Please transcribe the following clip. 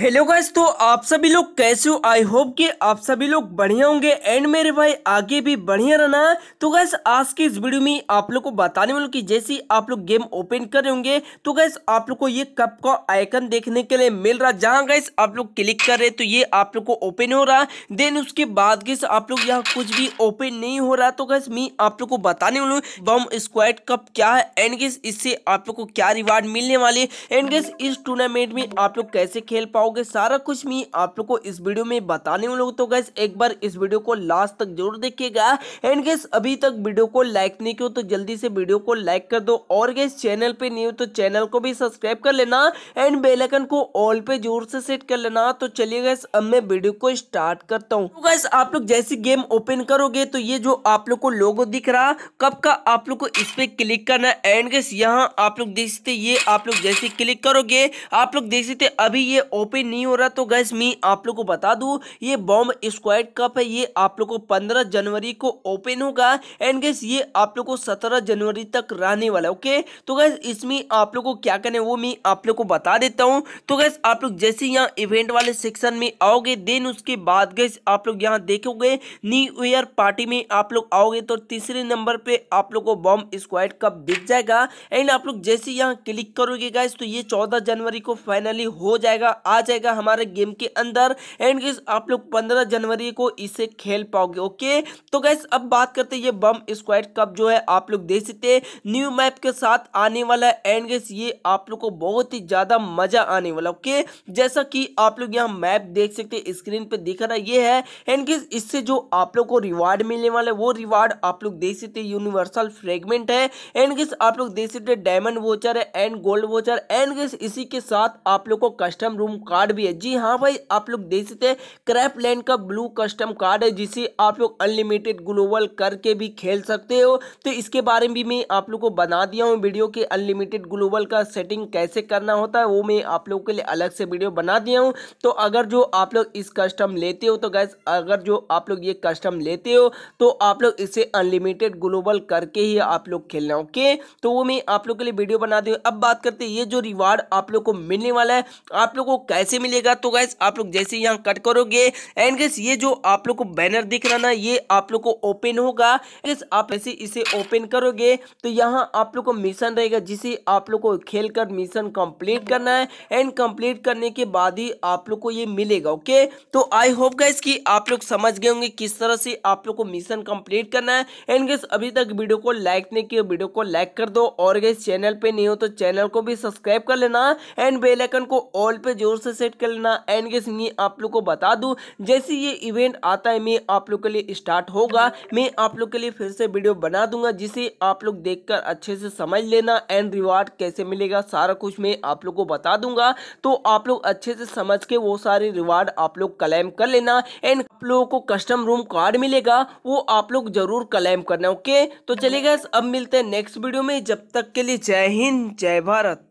hello guys तो आप सभी लोग कैसे हो आई होप कि आप सभी लोग बढ़िया होंगे एंड मेरे भाई आगे भी बढ़िया रहना है तो गैस आज की इस वीडियो में आप लोग को बताने वालों कि जैसे आप लोग गेम ओपन कर रहे होंगे तो गैस आप लोग को ये कप का आइकन देखने के लिए मिल रहा जहां गैस आप लोग क्लिक कर रहे तो ये आप लोग को ओपन हो रहा देन उसके बाद गैस आप लोग यहाँ कुछ भी ओपन नहीं हो रहा तो गैस मैं आप लोग को बताने वालू बम स्क्वाड कप क्या है एंड गैस इससे आप लोग को क्या रिवार्ड मिलने वाले एंड गैस इस टूर्नामेंट में आप लोग कैसे खेल पाओ पाओगे सारा कुछ मैं आप लोग को इस वीडियो में बताने वाला हूँ तो गैस एक बार इस वीडियो को लास्ट तक जरूर देखिएगा एंड गैस अभी तक वीडियो को लाइक नहीं किया तो जल्दी से वीडियो को लाइक कर दो और गैस चैनल पे नहीं हो तो चैनल को भी सब्सक्राइब कर लेना एंड बेलकन को ऑल पे जोर से सेट कर लेना तो चलिए गैस अब मैं वीडियो को स्टार्ट करता हूँ गैस तो आप लोग जैसे गेम ओपन करोगे तो ये जो आप लोग को लोगो दिख रहा कब का आप लोग को इस पे क्लिक करना है एंड गैस यहाँ आप लोग देख सकते ये आप लोग जैसे क्लिक करोगे आप लोग देख सकते अभी ये ओपन ओपन नहीं हो रहा तो गैस मैं आप लोग को बता दू ये बॉम्ब स्क्वाड कप है ये आप लोग को पंद्रह जनवरी को ओपन होगा एंड गैस ये आप लोग को सत्रह जनवरी तक रहने वाला ओके तो गैस इसमें आप लोग को क्या करना है वो मैं आप लोग को बता देता हूँ तो गैस आप लोग जैसे यहाँ इवेंट वाले सेक्शन में आओगे देन उसके बाद गैस आप लोग यहाँ देखोगे न्यू ईयर पार्टी में आप लोग आओगे तो तीसरे नंबर पे आप लोग को बॉम्ब स्क्वाड कप दिख जाएगा एंड आप लोग जैसे यहाँ क्लिक करोगे गैस तो ये चौदह जनवरी को फाइनली हो जाएगा आज आ जाएगा हमारे गेम के अंदर एंड गैस आप लोग पंद्रह जनवरी को इसे खेल पाओगे ओके तो गैस अब बात करते हैं ये बम स्क्वाइड कप जो है आप लोग देख सकते हैं न्यू मैप के साथ आने वाला है एंड गैस ये आप लोग को बहुत ही ज़्यादा मज़ा आने वाला ओके जैसा कि आप लोग यहाँ मैप देख सकते हैं स्क्रीन पर दिख रहा ये है एंड गैस इससे जो आप लोग को रिवार्ड मिलने वाला है वो रिवार्ड आप लोग देख सकते यूनिवर्सल फ्रेगमेंट है एंड गैस आप लोग देख सकते डायमंड वोचर है and gold voucher and gas इसी के साथ आप लोग को कस्टम रूम कार्ड भी है जी हाँ भाई आप लोग देख सकते हैं क्रैप लैंड का ब्लू कस्टम कार्ड है जिसे आप लोग अनलिमिटेड ग्लोबल करके भी खेल सकते हो तो इसके बारे में भी मैं आप लोग को बना दिया हूँ वीडियो के अनलिमिटेड ग्लोबल का सेटिंग कैसे करना होता है वो मैं आप लोगों के लिए अलग से वीडियो बना दिया हूँ तो अगर जो आप लोग इस कस्टम लेते हो तो गैस अगर जो आप लोग ये कस्टम लेते हो तो आप लोग इसे अनलिमिटेड ग्लोबल करके ही आप लोग खेलना ओके तो वो मैं आप लोग के लिए वीडियो बना दी अब बात करते हैं ये जो रिवार्ड आप लोग को मिलने वाला है आप लोग को कैसे ऐसे मिलेगा तो गैस आप लोग जैसे यहाँ कट करोगे एंड गैस ये जो आप लोग को बैनर दिख रहा ना ये आप लोग को ओपन होगा गैस आप ऐसे इसे ओपन करोगे तो यहाँ आप लोग को मिशन रहेगा जिसे आप लोग को खेल कर मिशन कंप्लीट करना है एंड कंप्लीट करने के बाद ही आप लोग को ये मिलेगा ओके तो आई होप गैस की आप लोग समझ गए होंगे किस तरह से आप लोग को मिशन कंप्लीट करना है एंड गैस अभी तक वीडियो को लाइक नहीं किया वीडियो को लाइक कर दो और गैस चैनल पे नहीं हो तो चैनल को भी सब्सक्राइब कर लेना एंड बेलाइकन को ऑल पे जोर से से सेट कर लेना एंड गेस मैं आप लोग को बता दूँ जैसे ये इवेंट आता है मैं आप लोग के लिए स्टार्ट होगा मैं आप लोग के लिए फिर से वीडियो बना दूंगा जिसे आप लोग देखकर अच्छे से समझ लेना एंड रिवार्ड कैसे मिलेगा सारा कुछ मैं आप लोग को बता दूंगा तो आप लोग अच्छे से समझ के वो सारे रिवार्ड आप लोग क्लेम कर लेना एंड आप लोगों को कस्टम रूम कार्ड मिलेगा वो आप लोग जरूर क्लेम करना ओके तो चलेगा अब मिलते हैं नेक्स्ट वीडियो में जब तक के लिए जय हिंद जय भारत